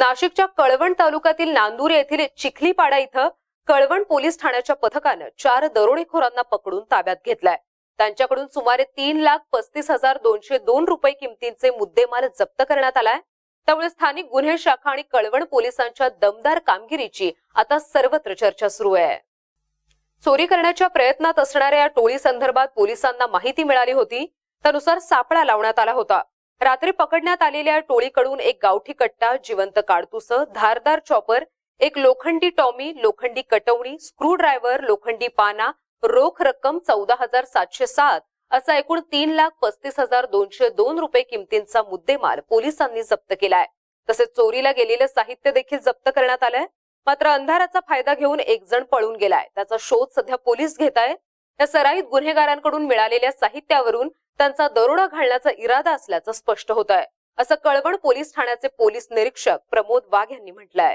नाशिकच्या कळवण तालुक्यातील नांदूर येथील चिखलीपाडा इथं कळवण पोलीस ठाण्याच्या पथकानं चार दरोडेखोरांना पकडून ताब्यात घेतलाय त्यांच्याकडून सुमारे तीन लाख पस्तीस हजार दोनशे दोन रुपये किमतींचे मुद्देमाल जप्त करण्यात आलाय त्यामुळे स्थानिक गुन्हे शाखा आणि कळवण पोलिसांच्या दमदार कामगिरीची आता सर्वत्र चर्चा सुरू आहे चोरी करण्याच्या प्रयत्नात असणाऱ्या या टोळी संदर्भात पोलिसांना माहिती मिळाली होती त्यानुसार सापळा लावण्यात आला होता रात्री पकडण्यात आलेल्या टोळीकडून एक गावठी कट्टा जिवंत काडतुस धारदार चॉपर एक लोखंडी टॉमी लोखंडी कटवणी स्क्रू ड्रायव्हर लोखंडी पाना रोख रक्कम चौदा हजार सातशे सात असा एकूण तीन लाख पस्तीस हजार दोनशे दोन रुपये किमतींचा मुद्देमाल पोलिसांनी जप्त केलाय तसेच चोरीला गेलेलं साहित्य देखील जप्त करण्यात आलंय मात्र अंधाराचा फायदा घेऊन एक जण पळून गेलाय त्याचा शोध सध्या पोलीस घेत आहेत या सराईत गुन्हेगारांकडून मिळालेल्या साहित्यावरून त्यांचा दरोडा घालण्याचा इरादा असल्याचं स्पष्ट होत आहे असं कळवण पोलीस ठाण्याचे पोलीस निरीक्षक प्रमोद वाघ यांनी म्हटलं